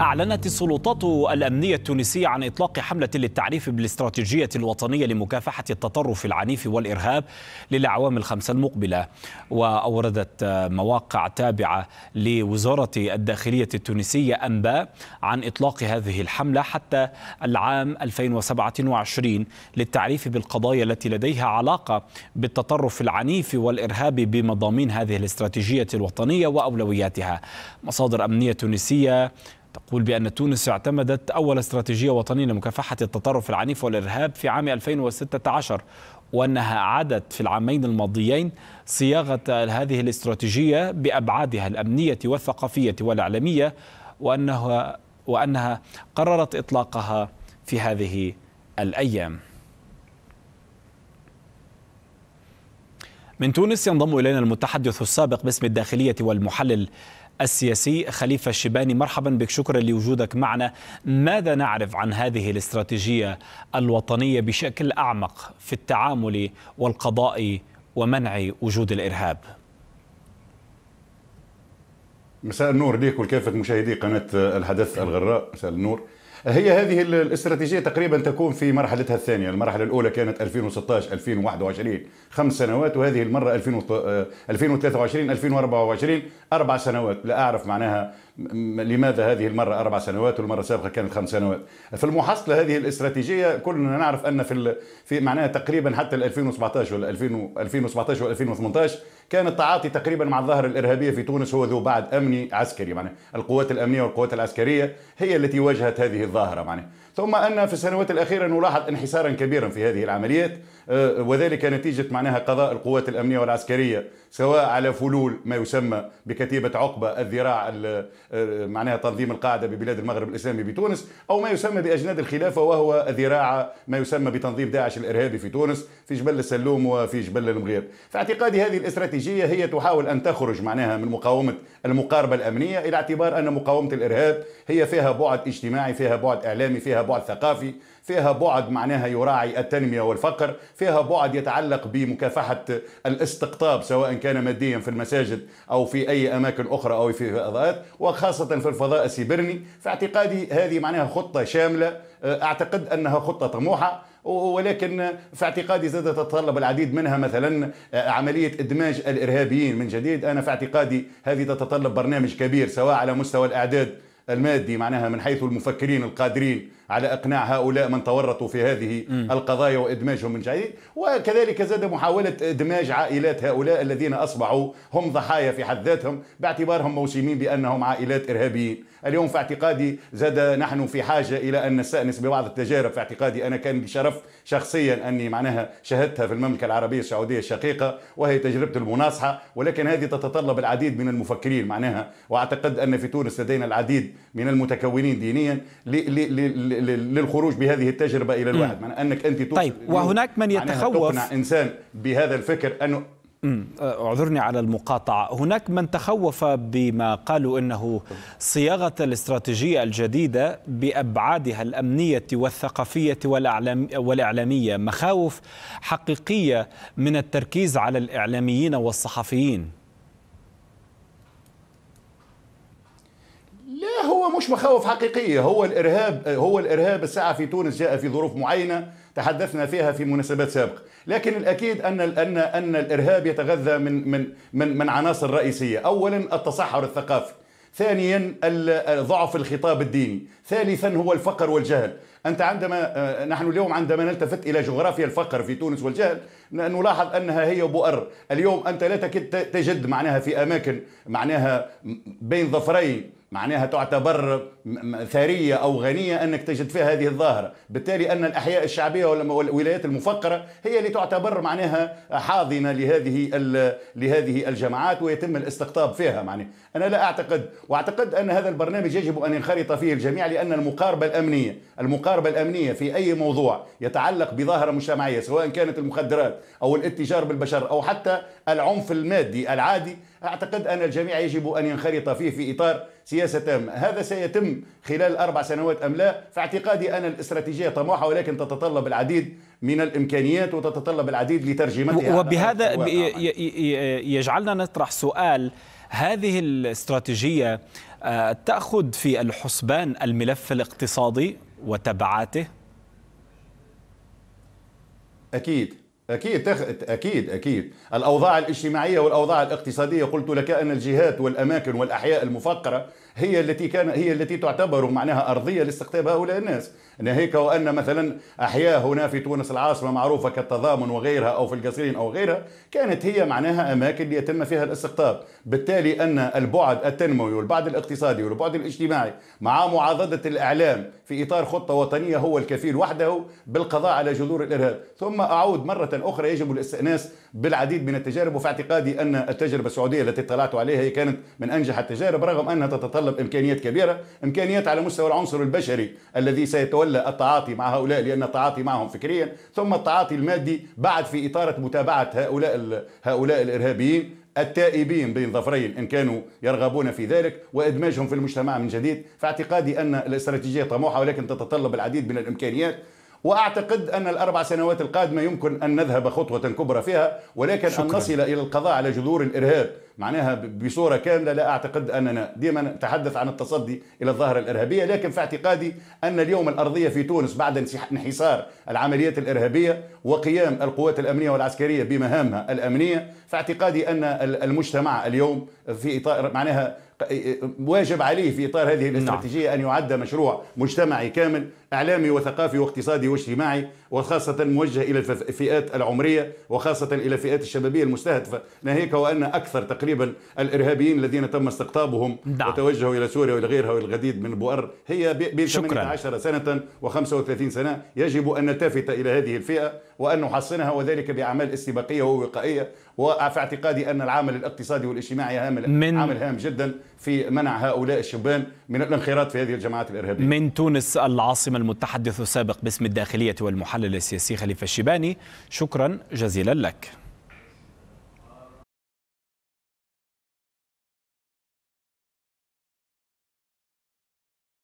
أعلنت السلطات الأمنية التونسية عن إطلاق حملة للتعريف بالاستراتيجية الوطنية لمكافحة التطرف العنيف والإرهاب للأعوام الخمسة المقبلة وأوردت مواقع تابعة لوزارة الداخلية التونسية أنباء عن إطلاق هذه الحملة حتى العام 2027 للتعريف بالقضايا التي لديها علاقة بالتطرف العنيف والإرهاب بمضامين هذه الاستراتيجية الوطنية وأولوياتها مصادر أمنية تونسية تقول بأن تونس اعتمدت أول استراتيجية وطنية لمكافحة التطرف العنيف والإرهاب في عام 2016 وأنها عادت في العامين الماضيين صياغة هذه الاستراتيجية بأبعادها الأمنية والثقافية والإعلامية وأنها, وأنها قررت إطلاقها في هذه الأيام من تونس ينضم إلينا المتحدث السابق باسم الداخلية والمحلل السياسي خليفة الشيباني مرحبا بك شكرا لوجودك معنا ماذا نعرف عن هذه الاستراتيجية الوطنية بشكل أعمق في التعامل والقضاء ومنع وجود الإرهاب مساء النور ليك ولكافة مشاهدي قناة الحدث الغراء مساء النور هي هذه الاستراتيجيه تقريبا تكون في مرحلتها الثانيه، المرحله الاولى كانت 2016 2021 خمس سنوات وهذه المره 2023 2024 آه، اربع سنوات، لا اعرف معناها لماذا هذه المرة أربع سنوات والمرة السابقة كانت خمس سنوات في المحصلة هذه الاستراتيجية كلنا نعرف أن في في معناها تقريبا حتى 2017 ولا 2017 و 2018 كان التعاطي تقريبا مع الظاهرة الإرهابية في تونس هو ذو بعد أمني عسكري معناها يعني القوات الأمنية والقوات العسكرية هي التي واجهت هذه الظاهرة معناها يعني ثم ان في السنوات الاخيره نلاحظ انحسارا كبيرا في هذه العمليات آه، وذلك نتيجه معناها قضاء القوات الامنيه والعسكريه سواء على فلول ما يسمى بكتيبه عقبه الذراع آه، معناها تنظيم القاعده ببلاد المغرب الاسلامي بتونس او ما يسمى باجناد الخلافه وهو ذراع ما يسمى بتنظيم داعش الارهابي في تونس في جبل السلوم وفي جبل المغير في اعتقادي هذه الاستراتيجيه هي تحاول ان تخرج معناها من مقاومه المقاربه الامنيه الى اعتبار ان مقاومه الارهاب هي فيها بعد اجتماعي فيها بعد اعلامي فيها بعد ثقافي فيها بعد معناها يراعي التنمية والفقر فيها بعد يتعلق بمكافحة الاستقطاب سواء كان ماديا في المساجد أو في أي أماكن أخرى أو في فضاءات وخاصة في الفضاء السيبرني في اعتقادي هذه معناها خطة شاملة آه، أعتقد أنها خطة طموحة ولكن في اعتقادي زاد تتطلب العديد منها مثلا آه، عملية إدماج الإرهابيين من جديد أنا في اعتقادي هذه تتطلب برنامج كبير سواء على مستوى الأعداد المادي معناها من حيث المفكرين القادرين على اقناع هؤلاء من تورطوا في هذه م. القضايا وادماجهم من جديد وكذلك زاد محاوله ادماج عائلات هؤلاء الذين اصبحوا هم ضحايا في حد ذاتهم باعتبارهم موسمين بانهم عائلات ارهابيين اليوم في اعتقادي زاد نحن في حاجه الى ان نستانس ببعض التجارب في اعتقادي انا كان بشرف شخصيا اني معناها شهدتها في المملكه العربيه السعوديه الشقيقه وهي تجربه المناصحه ولكن هذه تتطلب العديد من المفكرين معناها واعتقد ان في تونس لدينا العديد من المتكونين دينيا للخروج بهذه التجربه الى الواحد معنى انك انت طيب وهناك من يتخوف تقنع انسان بهذا الفكر انه أه، اعذرني على المقاطعة هناك من تخوف بما قالوا أنه صياغة الاستراتيجية الجديدة بأبعادها الأمنية والثقافية والأعلام والإعلامية مخاوف حقيقية من التركيز على الإعلاميين والصحفيين مش مخاوف حقيقيه هو الارهاب هو الارهاب الساعه في تونس جاء في ظروف معينه تحدثنا فيها في مناسبات سابقه لكن الاكيد ان ان ان الارهاب يتغذى من من من, من عناصر رئيسيه اولا التصحر الثقافي ثانيا ضعف الخطاب الديني ثالثا هو الفقر والجهل انت عندما آه، نحن اليوم عندما نلتفت الى جغرافيا الفقر في تونس والجهل نلاحظ انها هي بؤر اليوم انت لا تكاد تجد معناها في اماكن معناها بين ظفرين معناها تعتبر ثرية أو غنية أنك تجد فيها هذه الظاهرة بالتالي أن الأحياء الشعبية والولايات المفقرة هي اللي تعتبر معناها حاضنة لهذه لهذه الجماعات ويتم الاستقطاب فيها معناها أنا لا أعتقد وأعتقد أن هذا البرنامج يجب أن ينخرط فيه الجميع لأن المقاربة الأمنية المقاربة الأمنية في أي موضوع يتعلق بظاهرة مجتمعية سواء كانت المخدرات أو الاتجار بالبشر أو حتى العنف المادي العادي أعتقد أن الجميع يجب أن ينخرط فيه في إطار سياسة تامة هذا سيتم خلال أربع سنوات أم لا فاعتقادي أن الاستراتيجية طموحة ولكن تتطلب العديد من الإمكانيات وتتطلب العديد لترجمتها وبهذا يجعلنا نطرح سؤال هذه الاستراتيجية آه، تأخذ في الحسبان الملف الاقتصادي وتبعاته؟ أكيد اكيد تخ... اكيد اكيد الاوضاع الاجتماعيه والاوضاع الاقتصاديه قلت لك ان الجهات والاماكن والاحياء المفقره هي التي كان هي التي تعتبر معناها ارضيه لاستقطاب هؤلاء الناس ناهيك وان مثلا احياء هنا في تونس العاصمه معروفه كالتضامن وغيرها او في القصرين او غيرها كانت هي معناها اماكن ليتم فيها الاستقطاب بالتالي ان البعد التنموي والبعد الاقتصادي والبعد الاجتماعي مع معاضده الاعلام في اطار خطه وطنيه هو الكفيل وحده بالقضاء على جذور الارهاب ثم اعود مره الأخرى يجب الاستئناس بالعديد من التجارب وفي اعتقادي أن التجربة السعودية التي اطلعت عليها هي كانت من أنجح التجارب رغم أنها تتطلب إمكانيات كبيرة إمكانيات على مستوى العنصر البشري الذي سيتولى التعاطي مع هؤلاء لأن التعاطي معهم فكريا ثم التعاطي المادي بعد في إطارة متابعة هؤلاء هؤلاء الإرهابيين التائبين بين ظفرين ان كانوا يرغبون في ذلك وادماجهم في المجتمع من جديد فاعتقادي ان الاستراتيجيه طموحه ولكن تتطلب العديد من الامكانيات واعتقد ان الاربع سنوات القادمه يمكن ان نذهب خطوه كبرى فيها ولكن شكرا. ان نصل الى القضاء على جذور الارهاب معناها بصوره كامله لا اعتقد اننا ديما نتحدث عن التصدي الى الظاهره الارهابيه لكن في اعتقادي ان اليوم الارضيه في تونس بعد انحسار العمليات الارهابيه وقيام القوات الامنيه والعسكريه بمهامها الامنيه في اعتقادي ان المجتمع اليوم في اطار معناها واجب عليه في اطار هذه نعم. الاستراتيجيه نعم. ان يعد مشروع مجتمعي كامل اعلامي وثقافي واقتصادي واجتماعي وخاصه موجه الى الفئات العمريه وخاصه الى الفئات الشبابيه المستهدفه ناهيك وان اكثر تقريبا تقريبا الارهابيين الذين تم استقطابهم دعم. وتوجهوا الى سوريا والى غيرها والغديد من بؤر هي بين 18 سنه و35 سنه يجب ان نلتفت الى هذه الفئه وان نحصنها وذلك باعمال استباقيه ووقائيه وفي اعتقادي ان العامل الاقتصادي والاجتماعي هام من عامل هام جدا في منع هؤلاء الشبان من الانخراط في هذه الجماعات الارهابيه. من تونس العاصمه المتحدث السابق باسم الداخليه والمحلل السياسي خليفه الشيباني شكرا جزيلا لك.